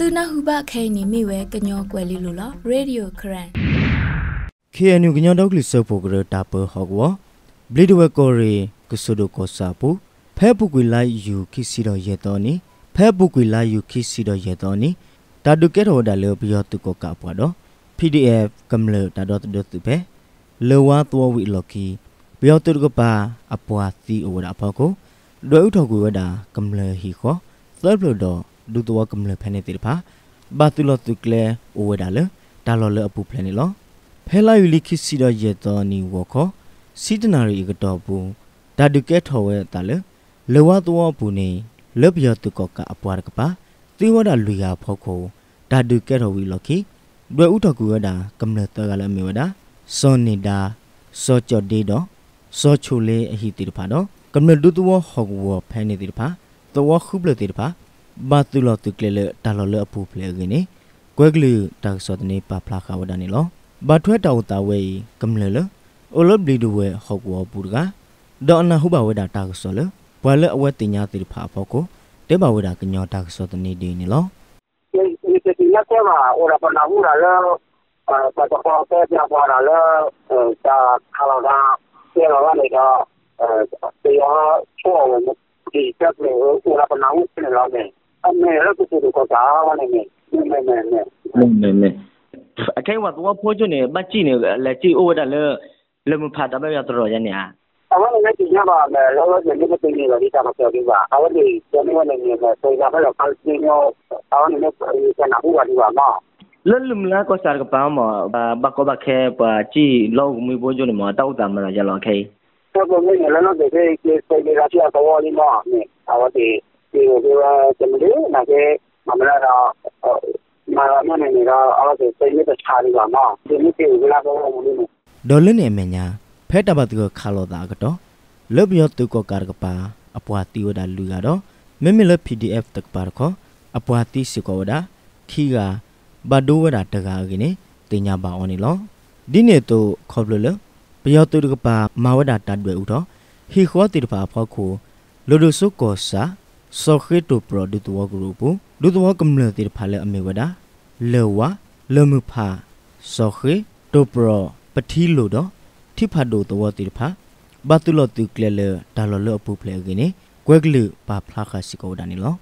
သူနာဟုဘခဲနီမိဝဲကညောကွယ်လီလိုလားရေဒီယိုခရန် KNU ကညောဒေါကလစ်ဆော့ဖိုဂရတာပဟော့ဝဘလီဒဝဲကိုရီကဆုဒိုကိုစာပူဖဲပုကွေလိုက်ယူခိစီတော့ရဲတော်နီဖဲပုကွေလိုက်ယူခိစီတော့ရဲတော်နီတာဒုကဲတော်ဒါလေပြောတုကကပွားတော့ PDF ကမ္လတာဒတ်ဒတ်ပဲလေဝါတော်ဝီလော်ကီပြောတုကပါအပွားစီအိုဒါပေါ့ကိုဒွေဥထော်ကွေဝဒါကမ္လဟီခောသလဘလတော့ဒုတဝကမ္လဖဲနေတိဖာဘာတူလတုကလေအိုဝဒါလဒါလောလအပူဖလဲနေလောဖဲလာယူလိခိစီတော့ရေတော်နီဝခစီတနာရီကတော့ဘူးဒါဒုကဲထော်ဝဲတာလလဝတဝဘူးနေလဘယတုကကအပွားကပါတိဝဒလူရဖောက်ခိုဒါဒုကဲတော်ဝီလောခိဒွေဥတော်ကူရတာကမ္လတကလည်းမေဝဒါစောနေတာစောချော့ဒေတော့စောချူလေးအဟိတိတဖာတော့ကမ္လဒုတဝဟောကဝဖဲနေတိတဖာတဝခုပလတိတဖာဘာတူလတုကလေတာလလအပူပလေကင်းကွဲကလူတာဆောတနေပပလာခဝဒနီလောဘာထွဲတောက်တာဝဲကမလလအိုလဘလီဒူဝဲဟော့ဝပူရကဒေါ်နာဟုဘဝဒတာဆောလဘွာလအဝဲတင်ညာတိဖာဖို့ကိုတဲဘဝဒကညောတာဆောတနေဒီနီလောဒီဒီတင်ညာကွာအိုရပနာဟုလာလောဘာတပေါ်တဲ့ပြပွားလာလောဒါခလာတာပြေလာလိုက်တော့အဲတရားချောဝင်ဒီတက်လို့အိုရပနာဟုပြန်လာတယ်အခဲဝတော့ဖိုးကျွနေမကြည့်နေလက်ကြည့်ဩဝဒလဲလမဖတ်တယ်ရတော့ရနေဟာအဝင်နေကြည့်ရပါမယ်လောလောဆယ်ဒီမသိနေတော့ဒီတာမပြောသေးပါအဝင်ဒီကျွန်တော်နေနေဆိုရပါတော့ပါစီနိုအဝင်နေဆိုရတဲ့နာဘူးပါဒီပါမလလုံလာကစားကပမ်းမဘကဘခဲပါကြည့်လောက်မူပေါ်ကျွနေမှာတောက်တာမလားရလောက်ခဲတော့ဘယ်လိုလဲလောလောဆယ်ဒီစေရာပြတော်လေးမအောင်အဝင်ဒီ కూడా చెంది నాకే మమ్మల్ని మా నేను అలాగే చెయ్యి పెట్టాలి కామా దీన్ని తెలుగులా డొల్లు నేమేనా ఫేటబతుకు కాలో దాగటో లభ్యో తుకో కార్గపా అప్వా తీవడా లుగాడో మెమిల పీడిఎఫ్ తక్ పార్కో అప్వా తీసుకోవడా ఖీగా బడోవడా టగాగిని తిన్యా బావనిలో దీని తో ఖబ్లులు ပယောတုတကပါမာဝဒတတ်ွယ်ဥတော်ဟီခောတိတပါဖောခုလူလူစုကောစာဆိုခိတုပရဒုတဝဂရုပုဒုတဝကမ္လတိဖာလေအမေဝဒလေဝါလေမဖာဆိုခိတုပရပတိလိုတော့ထိဖတ်တို့တဝတိဖာဘတ်တုလတုကလေလေဒါလလအပုဖလေကိနေကွဲကလူပါဖလာခစီကောဒနီလော